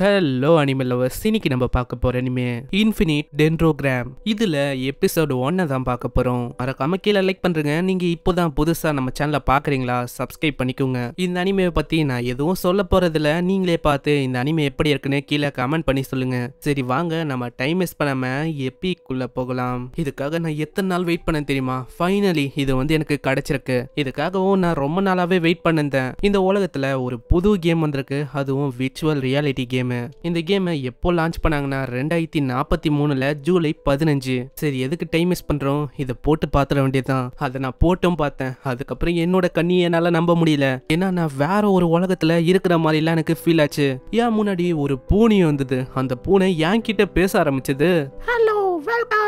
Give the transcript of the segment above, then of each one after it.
hello animal lovers இன்னைக்கு நம்ம பார்க்க போற அனிமே இன்ஃபினிட் டென்ட்ரோகிராம் இதுல எபிசோடு ஒன்னை தான் பார்க்க போறோம் மறக்காம கீழே லைக் பண்றேங்க நீங்க இப்போதான் புதுசா நம்ம சேனலை பாக்குறீங்களா சப்ஸ்கிரைப் பண்ணிக்கோங்க இந்த அனிமையை பத்தி நான் எதுவும் சொல்ல போகிறதில்ல நீங்களே பார்த்து இந்த அனிமே எப்படி இருக்குன்னு கீழே கமெண்ட் பண்ணி சொல்லுங்க சரி வாங்க நம்ம டைம் வேஸ்ட் பண்ணாம எப்பிக்குள்ள போகலாம் இதுக்காக நான் எத்தனை நாள் வெயிட் பண்ண தெரியுமா ஃபைனலி இது வந்து எனக்கு கிடைச்சிருக்கு இதுக்காகவும் நான் ரொம்ப நாளாவே வெயிட் பண்ணிருந்தேன் இந்த உலகத்துல ஒரு புது கேம் வந்திருக்கு அதுவும் விர்ச்சுவல் ரியாலிட்டி கேம் கேமு இந்த கேமை எப்போ லான்ச் பண்ணாங்கன்னா ரெண்டாயிரத்தி நாற்பத்தி மூணுல ஜூலை பதினஞ்சு சரி எதுக்கு டைம் மிஸ் பண்றோம் இதை போட்டு பாத்துட வேண்டியதுதான் அதை நான் போட்டும் பார்த்தேன் அதுக்கப்புறம் என்னோட கண்ணியை என்னால நம்ப முடியல ஏன்னா நான் வேற ஒரு உலகத்துல இருக்கிற மாதிரிலாம் எனக்கு ஃபீல் ஆச்சு ஏன் முன்னாடி ஒரு பூனை வந்தது அந்த பூனை என்கிட்ட பேச ஆரம்பிச்சது ஹலோ வெல்கம்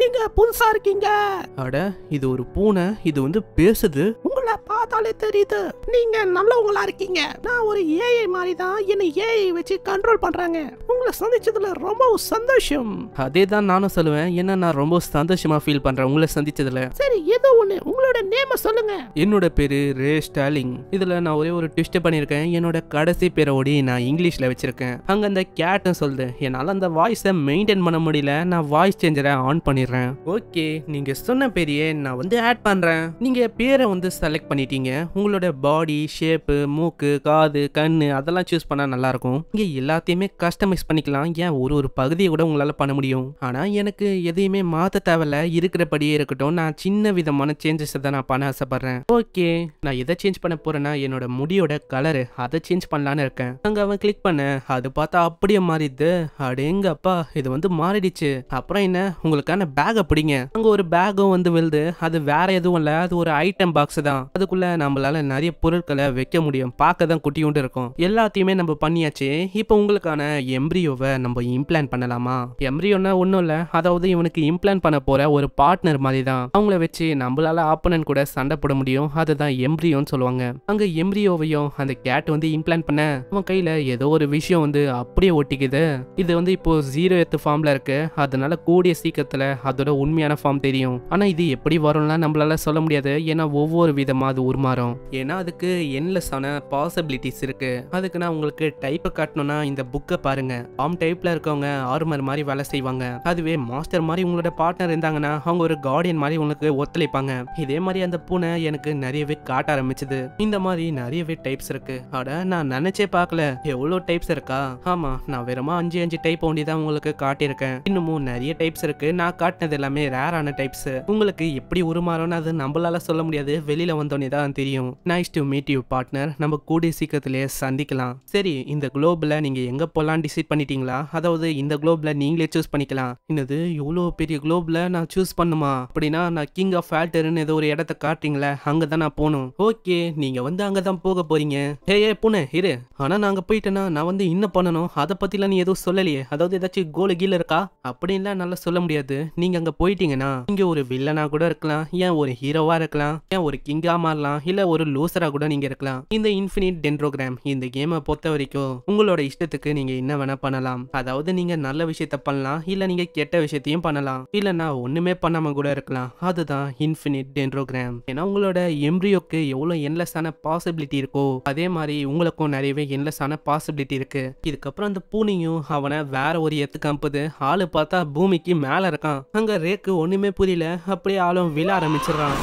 நீங்க புதுசா இருக்கீங்க அட இது ஒரு பூனை இது வந்து பேசுது உங்களை பார்த்தாலே தெரியுது நீங்க நல்லவங்களா இருக்கீங்க நான் ஒரு ஏஐ மாதிரி தான் என்னை ஏஐ வச்சு கண்ட்ரோல் பண்றாங்க உங்களை சந்திச்சதுல ரொம்ப சந்தோஷம் அதே தான் நானும் சொல்லுவேன் என்ன நான் ரொம்ப சந்தோஷமா ஃபீல் பண்றேன் உங்களை சந்திச்சதுல சரி ஏதோ ஒண்ணு உங்களோட நேம சொல்லுங்க என்னோட பேரு ரே ஸ்டாலிங் இதுல நான் ஒரே ஒரு ட்விஸ்ட் பண்ணியிருக்கேன் என்னோட கடைசி பேரோடி நான் இங்கிலீஷ்ல வச்சிருக்கேன் அங்க அந்த கேட்டும் சொல்லுது என்னால அந்த வாய்ஸை மெயின்டைன் பண்ண முடியல நான் வாய்ஸ் சேஞ்சரை ஆன் பண்ணிடுறேன் ஓகே நீங்க சொன்ன பெரிய நான் வந்து ஆட் பண்றேன் நீங்க பேரை வந்து செலக்ட் பண்ணிட்டீங்க உங்களோட பாடி ஷேப்பு மூக்கு காது கண்ணு அதெல்லாம் சூஸ் பண்ணா நல்லா இருக்கும் இங்க எல்லாத்தையுமே கஸ்டமைஸ் பண்ணி பண்ணிக்கலாம் ஏன் ஒரு ஒரு பகுதியை கூட உங்களால் பண்ண முடியும் ஆனால் எனக்கு எதையுமே மாற்ற தேவையில்ல இருக்கிறபடியே இருக்கட்டும் நான் சின்ன விதமான சேஞ்சஸை தான் நான் பண்ண ஆசைப்பட்றேன் ஓகே நான் எதை சேஞ்ச் பண்ண போறேன்னா என்னோட முடியோட கலரு அதை சேஞ்ச் பண்ணலான்னு இருக்கேன் அங்கே அவன் கிளிக் பண்ண அது பார்த்தா அப்படியே மாறிடுது அடேங்கப்பா இது வந்து மாறிடுச்சு அப்புறம் என்ன உங்களுக்கான பேக்கை பிடிங்க அங்கே ஒரு பேகும் வந்து விழுது அது வேற எதுவும் இல்லை அது ஒரு ஐட்டம் பாக்ஸ் தான் அதுக்குள்ள நம்மளால நிறைய பொருட்களை வைக்க முடியும் பார்க்க தான் குட்டியுண்டு இருக்கும் எல்லாத்தையுமே நம்ம பண்ணியாச்சு இப்போ உங்களுக்கான எம்ப்ரி எம்ரியோவை நம்ம இம்ப்ளான் பண்ணலாமா எம்ரியோனா ஒன்றும் இல்லை அதாவது இவனுக்கு இம்ப்ளான் பண்ண போகிற ஒரு பார்ட்னர் மாதிரி தான் அவங்கள வச்சு நம்மளால ஆப்பனன் கூட சண்டை போட முடியும் அதுதான் எம்ரியோன்னு சொல்லுவாங்க அங்கே எம்ரியோவையும் அந்த கேட் வந்து இம்ப்ளான் பண்ண அவன் கையில் ஏதோ ஒரு விஷயம் வந்து அப்படியே ஒட்டிக்குது இது வந்து இப்போ ஜீரோ எத்து ஃபார்மில் இருக்கு அதனால கூடிய சீக்கிரத்தில் அதோட உண்மையான ஃபார்ம் தெரியும் ஆனால் இது எப்படி வரும்னா நம்மளால சொல்ல முடியாது ஏன்னா ஒவ்வொரு விதமாக அது உருமாறும் ஏன்னா அதுக்கு என்லெஸ் ஆன பாசிபிலிட்டிஸ் இருக்கு அதுக்கு நான் உங்களுக்கு டைப்பை காட்டணும்னா இந்த புக்கை பாருங்கள் ஆம் டைப்ல இருக்கவங்க ஆர்மர் மாதிரி வேலை செய்வாங்க அதுவே மாஸ்டர் மாதிரி உங்களோட பார்ட்னர் இருந்தாங்கன்னா அவங்க ஒரு கார்டியன் மாதிரி உங்களுக்கு ஒத்துழைப்பாங்க இதே மாதிரி அந்த பூனை எனக்கு நிறையவே காட்ட ஆரம்பிச்சது இந்த மாதிரி நிறையவே டைப்ஸ் இருக்கு அட நான் நினைச்சே பார்க்கல எவ்வளோ டைப்ஸ் இருக்கா ஆமா நான் வெறுமா அஞ்சு அஞ்சு டைப் ஒண்டி தான் உங்களுக்கு காட்டியிருக்கேன் இன்னமும் நிறைய டைப்ஸ் இருக்கு நான் காட்டினது எல்லாமே ரேரான டைப்ஸ் உங்களுக்கு எப்படி உருமாறோம்னு அது நம்மளால சொல்ல முடியாது வெளியில வந்தோடனே தான் தெரியும் nice to meet you partner நம்ம கூடிய சீக்கிரத்திலேயே சந்திக்கலாம் சரி இந்த குளோபில் நீங்க எங்க போலாம் டிசைட் பண்ணி பண்ணிட்டீங்களா அதாவது இந்த குளோப்ல நீங்களே சூஸ் பண்ணிக்கலாம் என்னது இவ்வளோ பெரிய குளோப்ல நான் சூஸ் பண்ணுமா அப்படின்னா நான் கிங் ஆஃப் ஃபேல்டர்னு ஏதோ ஒரு இடத்த காட்டுறீங்களே அங்கே தான் நான் போகணும் ஓகே நீங்கள் வந்து அங்கே தான் போக போறீங்க ஏ ஏ புனே இரு ஆனால் நான் போயிட்டேனா நான் வந்து என்ன பண்ணணும் அதை பற்றிலாம் நீ எதுவும் சொல்லலையே அதாவது ஏதாச்சும் கோல கீழ இருக்கா அப்படின்லாம் நல்லா சொல்ல முடியாது நீங்கள் அங்கே போயிட்டீங்கன்னா இங்க ஒரு வில்லனா கூட இருக்கலாம் ஏன் ஒரு ஹீரோவா இருக்கலாம் ஏன் ஒரு கிங்கா மாறலாம் இல்ல ஒரு லூசரா கூட நீங்க இருக்கலாம் இந்த இன்ஃபினிட் டென்ட்ரோகிராம் இந்த கேமை பொறுத்த வரைக்கும் உங்களோட இஷ்டத்துக்கு நீங்க என்ன வேணா பண்ணலாம் அதாவது நீங்க நல்ல விஷயத்த பண்ணலாம் இல்ல நீங்க கெட்ட விஷயத்தையும் பண்ணலாம் இல்லனா ஒண்ணுமே பண்ணாம கூட இருக்கலாம் அதுதான் இன்ஃபினிட் டென்ட்ரோகிராம் ஏன்னா உங்களோட எம்ப்ரியோக்கு எவ்வளவு என்லெஸ்ஸான பாசிபிலிட்டி இருக்கோ அதே மாதிரி உங்களுக்கும் நிறையவே என்லெஸ்ஸான பாசிபிலிட்டி இருக்கு இதுக்கப்புறம் அந்த பூனையும் அவனை வேற ஒரு எத்துக்கு அம்புது ஆளு பார்த்தா பூமிக்கு மேல இருக்கான் அங்க ரேக்கு ஒண்ணுமே புரியல அப்படியே ஆளும் விழ ஆரம்பிச்சிடுறான்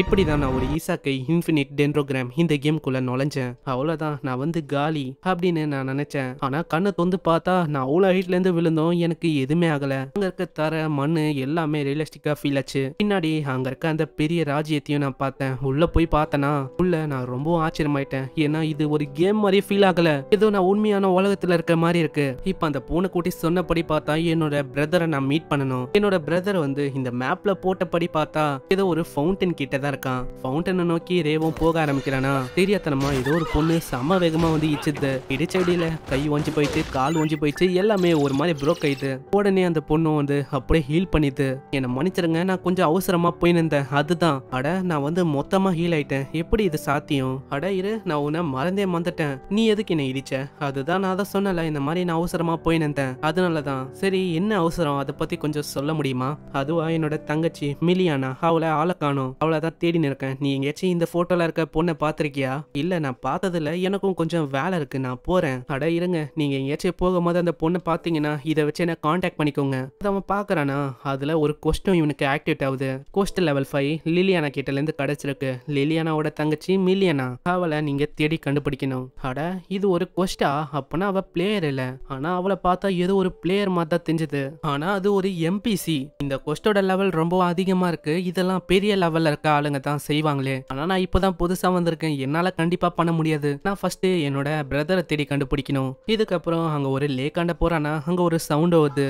இப்படி தான் நான் ஒரு ஈசாக்கை இன்ஃபினிட் டென்ட்ரோகிராம் இந்த கேம்குள்ள நுழைஞ்சேன் அவ்வளோதான் நான் வந்து காலி அப்படின்னு நான் நினைச்சேன் ஆனா கண்ணை தொந்து பார்த்தா நான் அவ்வளோ ஹைட்ல இருந்து விழுந்தோம் எனக்கு எதுவுமே ஆகல அங்க இருக்க தர மண் எல்லாமே ரியலிஸ்டிக்கா ஃபீல் ஆச்சு பின்னாடி அங்க இருக்க அந்த பெரிய ராஜ்யத்தையும் நான் பார்த்தேன் உள்ள போய் பார்த்தனா உள்ள நான் ரொம்ப ஆச்சரியமாயிட்டேன் ஏன்னா இது ஒரு கேம் மாதிரி ஃபீல் ஆகல ஏதோ நான் உண்மையான உலகத்துல இருக்க மாதிரி இருக்கு இப்ப அந்த கூட்டி சொன்னபடி பார்த்தா என்னோட பிரதரை நான் மீட் பண்ணணும் என்னோட பிரதர் வந்து இந்த மேப்ல போட்டபடி பார்த்தா ஏதோ ஒரு ஃபவுண்டன் கிட்ட தான் இருக்கான் ஃபவுண்டனை நோக்கி ரேவும் போக ஆரம்பிக்கிறானா தெரியாதனமா ஏதோ ஒரு பொண்ணு செம வேகமா வந்து இச்சுது இடிச்சடியில கை ஒஞ்சி போயிட்டு கால் ஒஞ்சி போயிடுச்சு எல்லாமே ஒரு மாதிரி ப்ரோக் ஆயிட்டு உடனே அந்த பொண்ணு வந்து அப்படியே ஹீல் பண்ணிது என்னை மன்னிச்சிருங்க நான் கொஞ்சம் அவசரமா போய் நின்றேன் அதுதான் அட நான் வந்து மொத்தமா ஹீல் ஆயிட்டேன் எப்படி இது சாத்தியம் அட இரு நான் உன்னை மறந்தே மறந்துட்டேன் நீ எதுக்கு என்னை இடிச்ச அதுதான் நான் அதை சொன்னல இந்த மாதிரி நான் அவசரமா போய் நின்றேன் அதனால தான் சரி என்ன அவசரம் அதை பத்தி கொஞ்சம் சொல்ல முடியுமா அதுவா என்னோட தங்கச்சி மிலியானா அவளை ஆளை காணும் அவளை தான் நான் தேடி இருக்கேன் நீ எங்கேயாச்சும் இந்த ஃபோட்டோவில் இருக்க பொண்ணை பார்த்துருக்கியா இல்லை நான் பார்த்ததில்ல எனக்கும் கொஞ்சம் வேலை இருக்குது நான் போகிறேன் அட இருங்க நீங்கள் எங்கேயாச்சும் போகும்போது அந்த பொண்ணை பார்த்தீங்கன்னா இதை வச்சு என்ன காண்டாக்ட் பண்ணிக்கோங்க அதை அவன் பாக்குறானா அதில் ஒரு கொஸ்டும் இவனுக்கு ஆக்டிவேட் ஆகுது கொஸ்ட் லெவல் ஃபைவ் லிலியானா இருந்து கிடச்சிருக்கு லிலியானாவோட தங்கச்சி மில்லியனா அவளை நீங்கள் தேடி கண்டுபிடிக்கணும் அட இது ஒரு கொஸ்டா அப்பனா அவள் பிளேயர் இல்லை ஆனால் அவளை பார்த்தா ஏதோ ஒரு பிளேயர் மாதிரி தான் தெரிஞ்சுது ஆனால் அது ஒரு எம்பிசி இந்த கொஸ்டோட லெவல் ரொம்ப அதிகமாக இருக்குது இதெல்லாம் பெரிய லெவலில் இருக்க ஆளுங்க தான் செய்வாங்களே ஆனா நான் இப்போதான் புதுசா வந்திருக்கேன் என்னால கண்டிப்பா பண்ண முடியாது நான் ஃபர்ஸ்ட் என்னோட பிரதரை தேடி கண்டுபிடிக்கணும் இதுக்கப்புறம் அங்க ஒரு லேக்காண்ட போறானா அங்க ஒரு சவுண்ட் வருது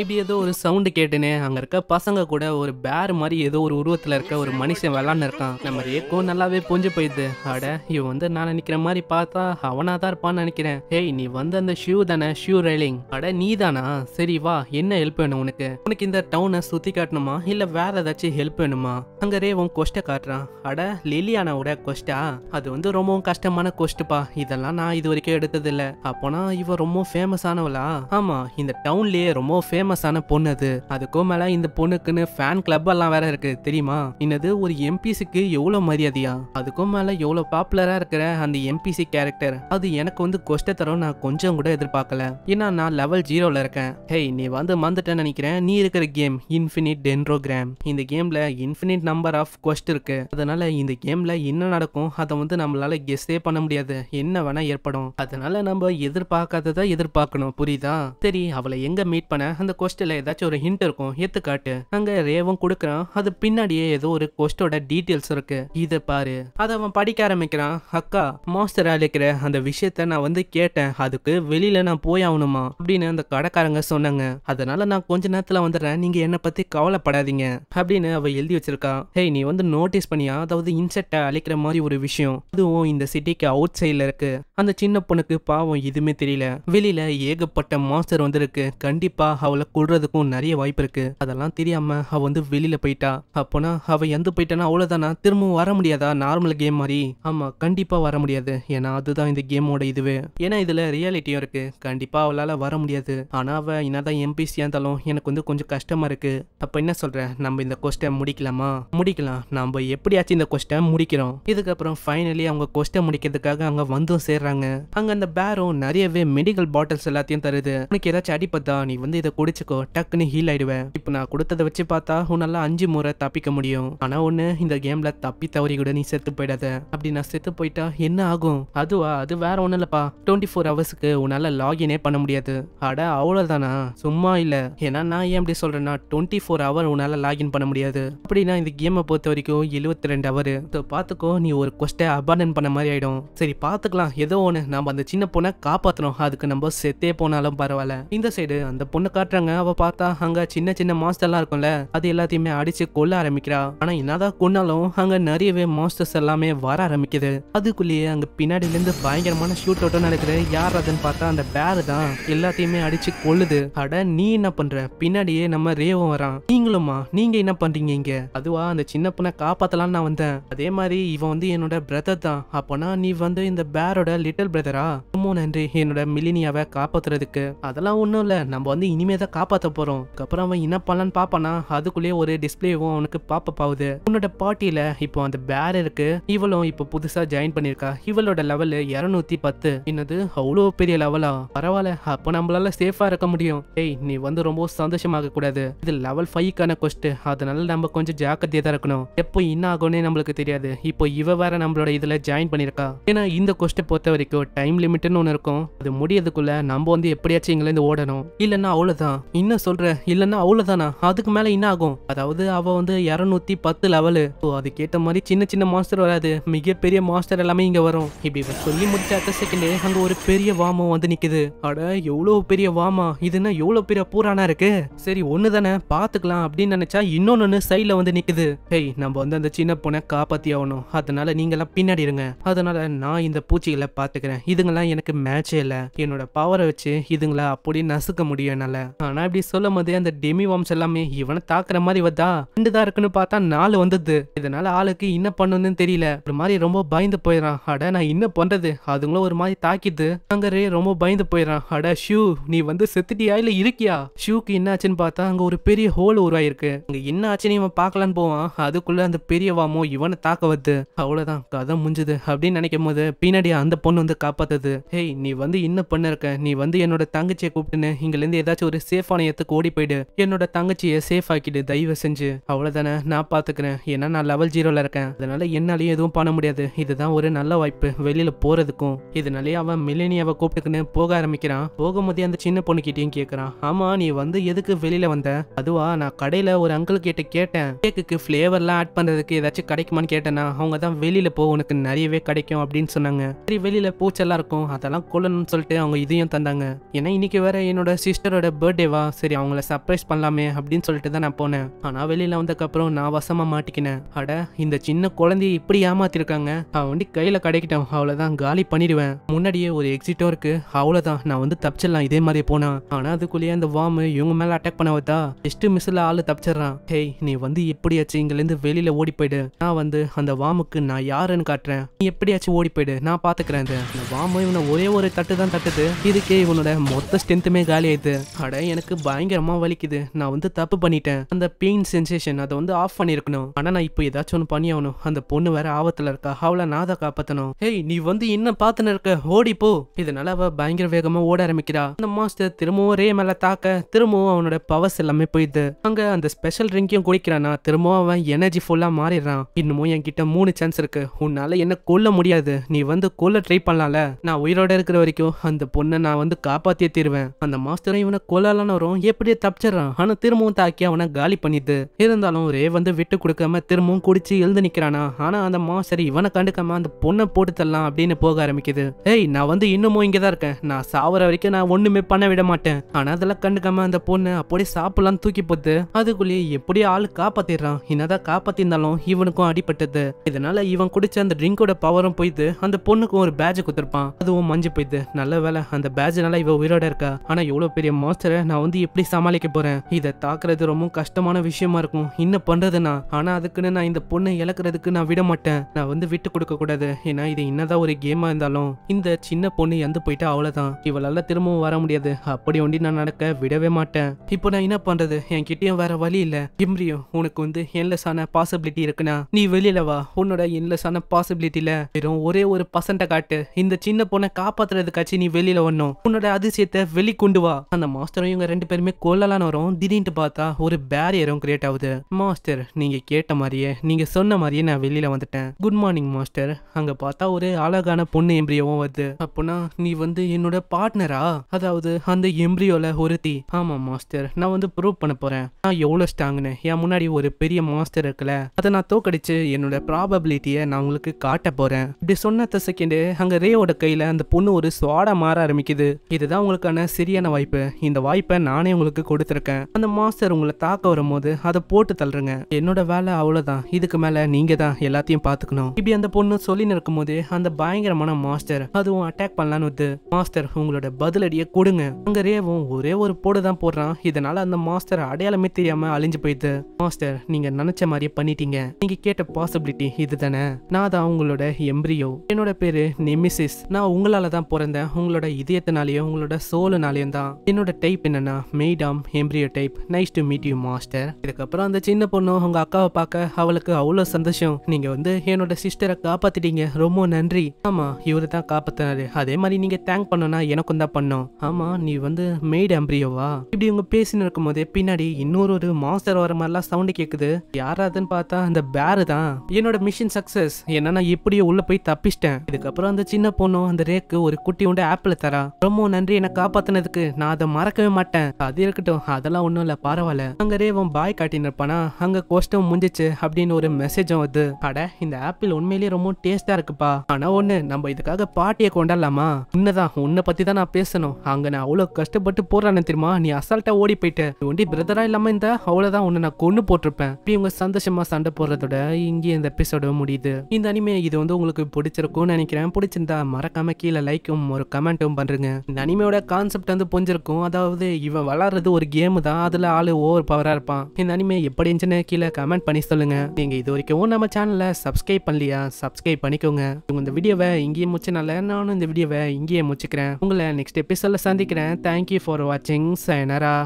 இப்படி ஏதோ ஒரு சவுண்டு கேட்டுனே அங்கே இருக்க பசங்க கூட ஒரு பேர் மாதிரி ஏதோ ஒரு உருவத்தில் இருக்க ஒரு மனுஷன் விளாட்னு இருக்கான் நம்ம ஏக்கோ நல்லாவே புரிஞ்சு போயிடுது அட இவன் வந்து நான் நினைக்கிற மாதிரி பார்த்தா அவனாக தான் இருப்பான்னு நினைக்கிறேன் ஏய் நீ வந்து அந்த ஷூ தானே ஷூ ரைலிங் அட நீ தானா சரி வா என்ன ஹெல்ப் வேணும் உனக்கு உனக்கு இந்த டவுனை சுற்றி காட்டணுமா இல்லை வேற ஏதாச்சும் ஹெல்ப் வேணுமா அங்கே ரே உன் கொஸ்ட காட்டுறான் அட லிலியானாவோட கொஸ்டா அது வந்து ரொம்பவும் கஷ்டமான கொஸ்ட்டுப்பா இதெல்லாம் நான் இது வரைக்கும் எடுத்ததில்லை அப்போனா இவன் ரொம்ப ஃபேமஸ் ஆனவளா ஆமாம் இந்த டவுன் டவுன்லயே ரொம்ப ஃபேமஸான பொண்ணு அது அதுக்கும் மேல இந்த பொண்ணுக்குன்னு ஃபேன் கிளப் எல்லாம் வேற இருக்கு தெரியுமா என்னது ஒரு எம்பிசிக்கு எவ்வளவு மரியாதையா அதுக்கும் மேல எவ்வளவு பாப்புலரா இருக்கிற அந்த எம்பிசி கேரக்டர் அது எனக்கு வந்து கொஷ்டத்தரம் நான் கொஞ்சம் கூட எதிர்பார்க்கல ஏன்னா நான் லெவல் ஜீரோல இருக்கேன் ஹேய் நீ வந்து மந்துட்டேன்னு நினைக்கிறேன் நீ இருக்கிற கேம் இன்ஃபினிட் டென்ட்ரோகிராம் இந்த கேம்ல இன்ஃபினிட் நம்பர் ஆஃப் கொஸ்ட் இருக்கு அதனால இந்த கேம்ல என்ன நடக்கும் அதை வந்து நம்மளால கெஸ்டே பண்ண முடியாது என்ன வேணா ஏற்படும் அதனால நம்ம எதிர்பார்க்காததான் எதிர்பார்க்கணும் புரியுதா சரி அவளை எங்கே மீட் பண்ண அந்த கொஸ்டில் ஏதாச்சும் ஒரு ஹிண்ட் இருக்கும் எடுத்துக்காட்டு அங்கே ரேவும் கொடுக்குறான் அது பின்னாடியே ஏதோ ஒரு கொஸ்டோட டீட்டெயில்ஸ் இருக்கு இதை பாரு அதை அவன் படிக்க ஆரம்பிக்கிறான் அக்கா மாஸ்டர் அழைக்கிற அந்த விஷயத்த நான் வந்து கேட்டேன் அதுக்கு வெளியில நான் போய் ஆகணுமா அப்படின்னு அந்த கடைக்காரங்க சொன்னாங்க அதனால நான் கொஞ்ச நேரத்தில் வந்துடுறேன் நீங்கள் என்னை பற்றி கவலைப்படாதீங்க அப்படின்னு அவள் எழுதி வச்சிருக்கா ஹேய் நீ வந்து நோட்டீஸ் பண்ணியா அதாவது இன்செக்டை அழிக்கிற மாதிரி ஒரு விஷயம் அதுவும் இந்த சிட்டிக்கு அவுட் சைடில் இருக்கு அந்த சின்ன பொண்ணுக்கு பாவம் எதுவுமே தெரியல வெளியில ஏகப்பட்ட மாஸ்டர் வந்திருக்கு கண்டிப்பாக அவளை கொள்றதுக்கும் நிறைய வாய்ப்பு இருக்குது அதெல்லாம் தெரியாமல் அவள் வந்து வெளியில் போயிட்டா அப்போனா அவள் எந்த போயிட்டனா அவ்வளோதானா திரும்பவும் வர முடியாதா நார்மல் கேம் மாதிரி ஆமாம் கண்டிப்பாக வர முடியாது ஏன்னா அதுதான் இந்த கேமோட இதுவே ஏன்னா இதில் ரியாலிட்டியும் இருக்குது கண்டிப்பாக அவளால் வர முடியாது ஆனால் அவள் என்னதான் எம்பிசியாக இருந்தாலும் எனக்கு வந்து கொஞ்சம் கஷ்டமாக இருக்குது அப்போ என்ன சொல்ற நம்ம இந்த கொஸ்டை முடிக்கலாமா முடிக்கலாம் நம்ம எப்படியாச்சும் இந்த கொஸ்டை முடிக்கிறோம் இதுக்கப்புறம் ஃபைனலி அவங்க கொஸ்டை முடிக்கிறதுக்காக அங்கே வந்தும் சேர்றாங்க அங்கே அந்த பேரும் நிறையவே மெடிக்கல் பாட்டில்ஸ் எல்லாத்தையும் தருது உனக்கு ஏதாச்சும் அடிப்பட்டு தான் நீ வந்து இதை குடிச்சுக்கோ டக்குன்னு ஹீல் ஆயிடுவேன் இப்போ நான் கொடுத்ததை வச்சு பார்த்தா உன்னால அஞ்சு முறை தப்பிக்க முடியும் ஆனா ஒண்ணு இந்த கேம்ல தப்பி தவறி கூட நீ செத்து போயிடாத அப்படி நான் செத்து போயிட்டா என்ன ஆகும் அதுவா அது வேற ஒண்ணு இல்லப்பா டுவெண்ட்டி ஃபோர் ஹவர்ஸ்க்கு உன்னால லாகினே பண்ண முடியாது அட அவ்வளவுதானா சும்மா இல்ல ஏன்னா நான் ஏன் அப்படி சொல்றேன்னா டுவெண்ட்டி ஃபோர் ஹவர் உன்னால லாகின் பண்ண முடியாது அப்படின்னா இந்த கேமை பொறுத்த வரைக்கும் எழுபத்தி ரெண்டு ஹவர் பாத்துக்கோ பார்த்துக்கோ நீ ஒரு கொஸ்டை அபார்டன் பண்ண மாதிரி ஆயிடும் சரி பார்த்துக்கலாம் ஏதோ ஒன்று நம்ம அந்த சின்ன பொண்ணை காப்பாற்றணும் அதுக்கு நம்ம செத்தே போனாலும் பரவாயில்ல இந்த சைடு சைடு அந்த பொண்ணு காட்டுறாங்க அவ பார்த்தா அங்க சின்ன சின்ன மாஸ்டர் எல்லாம் இருக்கும்ல அது எல்லாத்தையுமே அடிச்சு கொல்ல ஆரம்பிக்கிறா ஆனா என்னதான் கொன்னாலும் அங்க நிறையவே மாஸ்டர்ஸ் எல்லாமே வர ஆரம்பிக்குது அதுக்குள்ளேயே அங்க பின்னாடில இருந்து பயங்கரமான ஷூட் அவுட்டும் நடக்குது யார் அதுன்னு பார்த்தா அந்த பேரு தான் எல்லாத்தையுமே அடிச்சு கொள்ளுது அட நீ என்ன பண்ற பின்னாடியே நம்ம ரேவும் வரான் நீங்களுமா நீங்க என்ன பண்றீங்க இங்க அதுவா அந்த சின்ன பொண்ணை காப்பாத்தலாம் நான் வந்தேன் அதே மாதிரி இவன் வந்து என்னோட பிரதர் தான் அப்பனா நீ வந்து இந்த பேரோட லிட்டில் பிரதரா ரொம்ப நன்றி என்னோட மிலினியாவை காப்பாத்துறதுக்கு அதெல்லாம் ஒன்றும் இல்ல நம்ம வந்து இனிமே தான் காப்பாற்ற போகிறோம் அதுக்கப்புறம் அவன் என்ன பண்ணலான்னு பார்ப்பானா அதுக்குள்ளேயே ஒரு டிஸ்பிளேவும் அவனுக்கு பாப்பப் பாவுது உன்னோட பாட்டியில் இப்போ அந்த பேர் இருக்கு இவளும் இப்போ புதுசாக ஜாயின் பண்ணியிருக்கா இவளோட லெவல் இரநூத்தி பத்து என்னது அவ்வளோ பெரிய லெவலா பரவாயில்ல அப்போ நம்மளால சேஃபாக இருக்க முடியும் ஏய் நீ வந்து ரொம்ப சந்தோஷமாக கூடாது இது லெவல் ஃபைவ்க்கான கொஸ்ட் அதனால நம்ம கொஞ்சம் ஜாக்கிரதையாக தான் இருக்கணும் எப்போ என்ன ஆகும்னே நம்மளுக்கு தெரியாது இப்போ இவ வேற நம்மளோட இதில் ஜாயின் பண்ணியிருக்கா ஏன்னா இந்த கொஸ்ட்டை பொறுத்த வரைக்கும் டைம் லிமிட்னு ஒன்று இருக்கும் அது முடியதுக்குள்ள நம்ம வந்து எப்படியாச்சும் இங்கிலேருந்து ஓடணும் ஆகும் இல்லைன்னா அவ்வளோதான் இன்னும் சொல்கிறேன் இல்லைன்னா அவ்வளோதானா அதுக்கு மேலே என்ன ஆகும் அதாவது அவள் வந்து இரநூத்தி பத்து லெவலு ஸோ அதுக்கேற்ற மாதிரி சின்ன சின்ன மாஸ்டர் வராது மிகப்பெரிய மாஸ்டர் எல்லாமே இங்கே வரும் இப்படி சொல்லி முடிச்ச அடுத்த செகண்டே அங்கே ஒரு பெரிய வாமம் வந்து நிற்குது அட எவ்வளோ பெரிய வாமா இதுன்னா எவ்வளோ பெரிய பூரானா இருக்கு சரி ஒன்று தானே பார்த்துக்கலாம் அப்படின்னு நினச்சா இன்னொன்று சைடில் வந்து நிற்குது ஹெய் நம்ம வந்து அந்த சின்ன பொண்ணை காப்பாற்றி ஆகணும் அதனால நீங்களாம் பின்னாடி இருங்க அதனால நான் இந்த பூச்சிகளை பார்த்துக்கிறேன் இதுங்களாம் எனக்கு மேட்சே இல்லை என்னோட பவரை வச்சு இதுங்களா அப்படி நசு தாக்க முடியும் என்னால ஆனா இப்படி சொல்லும் போதே அந்த டெமி வம்ஸ் எல்லாமே இவனை தாக்குற மாதிரி வந்தா ரெண்டு தான் இருக்குன்னு பார்த்தா நாலு வந்தது இதனால ஆளுக்கு என்ன பண்ணுன்னு தெரியல ஒரு மாதிரி ரொம்ப பயந்து போயிடறான் அட நான் என்ன பண்றது அதுங்களும் ஒரு மாதிரி தாக்கிது அங்கரே ரொம்ப பயந்து போயிடறான் அட ஷூ நீ வந்து செத்துட்டியா இல்ல இருக்கியா ஷூக்கு என்ன ஆச்சுன்னு பார்த்தா அங்க ஒரு பெரிய ஹோல் உருவாயிருக்கு அங்க என்ன ஆச்சுன்னு இவன் பார்க்கலான்னு போவான் அதுக்குள்ள அந்த பெரிய வாமோ இவனை தாக்க வருது அவ்வளவுதான் கதை முடிஞ்சுது அப்படின்னு நினைக்கும் போது பின்னாடி அந்த பொண்ணு வந்து காப்பாத்துது ஹேய் நீ வந்து என்ன பண்ண இருக்க நீ வந்து என்னோட தங்கச்சியை கூப்பிட்டுன்னு இங்கேருந்து ஏதாச்சும் ஒரு சேஃபான இடத்துக்கு ஓடி போயிடு என்னோட தங்கச்சியை சேஃப் ஆக்கிடு தயவு செஞ்சு அவ்வளோதானே நான் பார்த்துக்கிறேன் ஏன்னா நான் லெவல் ஜீரோவில் இருக்கேன் அதனால என்னாலையும் எதுவும் பண்ண முடியாது இதுதான் ஒரு நல்ல வாய்ப்பு வெளியில் போகிறதுக்கும் இதனாலேயே அவன் மில்லினியாவை கூப்பிட்டுக்குன்னு போக ஆரம்பிக்கிறான் போகும்போதே அந்த சின்ன பொண்ணுக்கிட்டையும் கேட்குறான் ஆமாம் நீ வந்து எதுக்கு வெளியில் வந்த அதுவா நான் கடையில் ஒரு அங்கிள் கிட்ட கேட்டேன் கேக்குக்கு ஃப்ளேவர்லாம் ஆட் பண்ணுறதுக்கு ஏதாச்சும் கிடைக்குமான்னு கேட்டேன்னா அவங்க தான் வெளியில் போ உனக்கு நிறையவே கிடைக்கும் அப்படின்னு சொன்னாங்க சரி வெளியில் பூச்செல்லாம் இருக்கும் அதெல்லாம் கொள்ளணும்னு சொல்லிட்டு அவங்க இதையும் தந்தாங்க ஏன்னா இன்னைக்கு வேற என்னோட சிஸ்டரோட பர்த்டேவா சரி அவங்கள சர்ப்ரைஸ் பண்ணலாமே அப்படின்னு சொல்லிட்டு தான் நான் போனேன் ஆனால் வெளியில் வந்ததுக்கப்புறம் நான் வசமாக மாட்டிக்கினேன் அட இந்த சின்ன குழந்தைய இப்படி ஏமாத்திருக்காங்க அவன் வண்டி கையில் கிடைக்கிட்டேன் அவ்வளோதான் காலி பண்ணிடுவேன் முன்னாடியே ஒரு எக்ஸிட்டும் இருக்கு அவ்வளோதான் நான் வந்து தப்பிச்சிடலாம் இதே மாதிரி போனேன் ஆனால் அதுக்குள்ளேயே அந்த வாமு இவங்க மேலே அட்டாக் பண்ண வைத்தா ஜஸ்ட் மிஸ்ஸில் ஆள் தப்பிச்சிடறான் ஹேய் நீ வந்து எப்படியாச்சும் இங்கேருந்து வெளியில் ஓடி போயிடு நான் வந்து அந்த வாமுக்கு நான் யாருன்னு காட்டுறேன் நீ எப்படியாச்சும் ஓடி போயிடு நான் பார்த்துக்கிறேன் இந்த வாமு இவனை ஒரே ஒரு தட்டு தான் தட்டுது இதுக்கே இவனோட மொத்த ஸ்ட்ரென்த்துமே காலி காலியாயிது அட எனக்கு பயங்கரமா வலிக்குது நான் வந்து தப்பு பண்ணிட்டேன் அந்த பெயின் சென்சேஷன் அதை வந்து ஆஃப் பண்ணிருக்கணும் ஆனா நான் இப்போ ஏதாச்சும் ஒன்று பண்ணி ஆகணும் அந்த பொண்ணு வேற ஆபத்துல இருக்கா அவளை நான் அதை காப்பாத்தணும் ஹேய் நீ வந்து இன்னும் பார்த்துன்னு இருக்க ஓடி போ இதனால அவ பயங்கர வேகமா ஓட ஆரம்பிக்கிறா அந்த மாஸ்டர் திரும்பவும் ரே மேல தாக்க திரும்பவும் அவனோட பவர்ஸ் எல்லாமே போயிடுது அங்க அந்த ஸ்பெஷல் ட்ரிங்கையும் குடிக்கிறானா திரும்பவும் அவன் எனர்ஜி ஃபுல்லா மாறிடுறான் இன்னமும் என்கிட்ட மூணு சான்ஸ் இருக்கு உன்னால என்ன கொல்ல முடியாது நீ வந்து கொல்ல ட்ரை பண்ணலாம்ல நான் உயிரோட இருக்கிற வரைக்கும் அந்த பொண்ணை நான் வந்து காப்பாத்தியே தீருவேன் அந்த மாஸ்டர் மாஸ்டரும் இவனை கொலாலனரும் எப்படியே தப்பிச்சிடறான் ஆனா திரும்பவும் தாக்கி அவனை காலி பண்ணிட்டு இருந்தாலும் ரே வந்து விட்டு கொடுக்காம திரும்பவும் குடிச்சு எழுந்து நிக்கிறானா ஆனா அந்த மாஸ்டர் இவனை கண்டுக்காம அந்த பொண்ணை போட்டு தரலாம் அப்படின்னு போக ஆரம்பிக்குது ஏய் நான் வந்து இன்னமும் இங்கதான் இருக்கேன் நான் சாவர வரைக்கும் நான் ஒண்ணுமே பண்ண விட மாட்டேன் ஆனா அதெல்லாம் கண்டுக்காம அந்த பொண்ணு அப்படியே சாப்பிடலாம் தூக்கி போத்து அதுக்குள்ளேயே எப்படி ஆள் காப்பாத்திடுறான் என்னதான் காப்பாத்திருந்தாலும் இவனுக்கும் அடிபட்டது இதனால இவன் குடிச்ச அந்த ட்ரிங்கோட பவரும் போயிட்டு அந்த பொண்ணுக்கும் ஒரு பேட்ச் குத்துருப்பான் அதுவும் மஞ்சு போயிட்டு நல்ல வேலை அந்த பேஜ்னால இவ உயிரோட இருக்கா ஆனா இவ்வளோ பெரிய மாஸ்டரை நான் வந்து எப்படி சமாளிக்க போகிறேன் இதை தாக்குறது ரொம்ப கஷ்டமான விஷயமா இருக்கும் இன்னும் பண்ணுறதுனா ஆனால் அதுக்குன்னு நான் இந்த பொண்ணை இழக்கிறதுக்கு நான் விட மாட்டேன் நான் வந்து விட்டு கொடுக்கக்கூடாது ஏன்னா இது என்னதான் ஒரு கேமா இருந்தாலும் இந்த சின்ன பொண்ணு இறந்து போயிட்டா அவ்வளோதான் இவளால் திரும்பவும் வர முடியாது அப்படி ஒண்டி நான் நடக்க விடவே மாட்டேன் இப்போ நான் என்ன பண்ணுறது என்கிட்டயும் வேற வழி இல்லை இம்ரியும் உனக்கு வந்து என்லெஸ்ஸான பாசிபிலிட்டி இருக்குன்னா நீ வெளியில வா உன்னோட என்லெஸ்ஸான பாசிபிலிட்டியில வெறும் ஒரே ஒரு பசண்ட்டை காட்டு இந்த சின்ன பொண்ணை காப்பாத்துறதுக்காச்சு நீ வெளியில வரணும் உன்னோட அதிசயத்தை வெளிக்கொண்டு வா அந்த மாஸ்டரும் இவங்க ரெண்டு பேருமே கொல்லலான்னு வரும் திடீர்னு பார்த்தா ஒரு பேரியரும் கிரியேட் ஆகுது மாஸ்டர் நீங்க கேட்ட மாதிரியே நீங்க சொன்ன மாதிரியே நான் வெளியில வந்துட்டேன் குட் மார்னிங் மாஸ்டர் அங்க பார்த்தா ஒரு அழகான பொண்ணு எம்பிரியோவும் வருது அப்போனா நீ வந்து என்னோட பார்ட்னரா அதாவது அந்த எம்பிரியோல ஒருத்தி ஆமா மாஸ்டர் நான் வந்து ப்ரூவ் பண்ண போறேன் நான் எவ்வளவு ஸ்ட்ராங்னு என் முன்னாடி ஒரு பெரிய மாஸ்டர் இருக்குல்ல அதை நான் தோக்கடிச்சு என்னோட ப்ராபபிலிட்டியை நான் உங்களுக்கு காட்ட போறேன் இப்படி சொன்ன செகண்டு அங்க ரேவோட கையில அந்த பொண்ணு ஒரு சுவாட மாற ஆரம்பிக்குது இதுதான் உங்களுக்கான சரியான வாய்ப்பு இந்த வாய்ப்பை நானே உங்களுக்கு கொடுத்துருக்கேன் அந்த மாஸ்டர் உங்களை தாக்க வரும்போது அதை போட்டு தள்ளுறங்க என்னோட வேலை அவ்வளோதான் இதுக்கு மேலே நீங்கள் தான் எல்லாத்தையும் பார்த்துக்கணும் இப்படி அந்த பொண்ணு சொல்லின்னு இருக்கும்போது அந்த பயங்கரமான மாஸ்டர் அதுவும் அட்டாக் பண்ணலான்னு வந்து மாஸ்டர் உங்களோட பதிலடியை கொடுங்க அங்கே ரேவும் ஒரே ஒரு போடு தான் போடுறான் இதனால அந்த மாஸ்டர் அடையாளமே தெரியாமல் அழிஞ்சு போயிடுது மாஸ்டர் நீங்க நினச்ச மாதிரியே பண்ணிட்டீங்க நீங்கள் கேட்ட பாசிபிலிட்டி இது தானே நான் தான் உங்களோட எம்பிரியோ என்னோட பேர் நெமிசிஸ் நான் உங்களால தான் பிறந்தேன் உங்களோட இதயத்தினாலேயும் உங்களோட சோலுனாலேயும் தான் என்னோட டைப் என்னன்னா மெய்டாம் embryo type nice to meet you master இதுக்கப்புறம் அந்த சின்ன பொண்ணு உங்க அக்காவை பார்க்க அவளுக்கு அவ்வளோ சந்தோஷம் நீங்க வந்து என்னோட சிஸ்டரை காப்பாத்திட்டீங்க ரொம்ப நன்றி ஆமா இவரை தான் காப்பாத்தினாரு அதே மாதிரி நீங்க தேங்க் பண்ணனா எனக்கும் தான் பண்ணும் ஆமா நீ வந்து மெய்ட் எம்ப்ரியோவா இப்படி இவங்க பேசின்னு இருக்கும் பின்னாடி இன்னொரு ஒரு மாஸ்டர் வர மாதிரிலாம் சவுண்டு கேட்குது யாராதுன்னு பார்த்தா அந்த பேரு தான் என்னோட மிஷின் சக்சஸ் என்னன்னா இப்படியே உள்ளே போய் தப்பிச்சிட்டேன் இதுக்கப்புறம் அந்த சின்ன பொண்ணும் அந்த ரேக்கு ஒரு குட்டி உண்டு ஆப்பிள் தரா ரொம்ப நன்றி என்னை காப்பாத்தினதுக்கு நான் அதை மறக்கவே மாட்டேன் அது இருக்கட்டும் அதெல்லாம் ஒன்றும் இல்லை பரவாயில்ல அங்கே ரேவன் பாய் காட்டினிருப்பானா இருப்பானா அங்கே கோஷ்டம் முடிஞ்சிச்சு அப்படின்னு ஒரு மெசேஜும் வருது அட இந்த ஆப்பிள் உண்மையிலேயே ரொம்ப டேஸ்டாக இருக்குப்பா ஆனால் ஒன்று நம்ம இதுக்காக பாட்டியை கொண்டாடலாமா உன்னதான் உன்னை பற்றி தான் நான் பேசணும் அங்கே நான் அவ்வளோ கஷ்டப்பட்டு போடுறானே தெரியுமா நீ அசால்ட்டா ஓடி போயிட்டு ஒண்டி பிரதரா இல்லாம இந்த அவ்வளவுதான் உன்னை நான் கொண்டு போட்டிருப்பேன் இப்ப இவங்க சந்தோஷமா சண்டை போடுறதோட இங்கே இந்த எபிசோட முடியுது இந்த அனிமே இது வந்து உங்களுக்கு பிடிச்சிருக்கும்னு நினைக்கிறேன் பிடிச்சிருந்தா மறக்காம கீழே லைக்கும் ஒரு கமெண்ட்டும் பண்றீங்க இந்த அனிமையோட கான்செப்ட் வந்து தெரிஞ்சிருக்கும் அதாவது இவன் விளாட்றது ஒரு கேமு தான் அதில் ஆள் ஓவர் பவராக இருப்பான் இந்த அனிமே எப்படி இருந்துச்சுன்னு கீழே கமெண்ட் பண்ணி சொல்லுங்கள் நீங்க இது வரைக்கும் நம்ம சேனலை சப்ஸ்கிரைப் பண்ணலையா சப்ஸ்கிரைப் பண்ணிக்கோங்க உங்க இந்த வீடியோவை இங்கேயே முடிச்சனால நானும் இந்த வீடியோவை இங்கேயே முடிச்சுக்கிறேன் உங்களை நெக்ஸ்ட் எபிசோடில் சந்திக்கிறேன் தேங்க்யூ ஃபார் வாட்சிங் சைனரா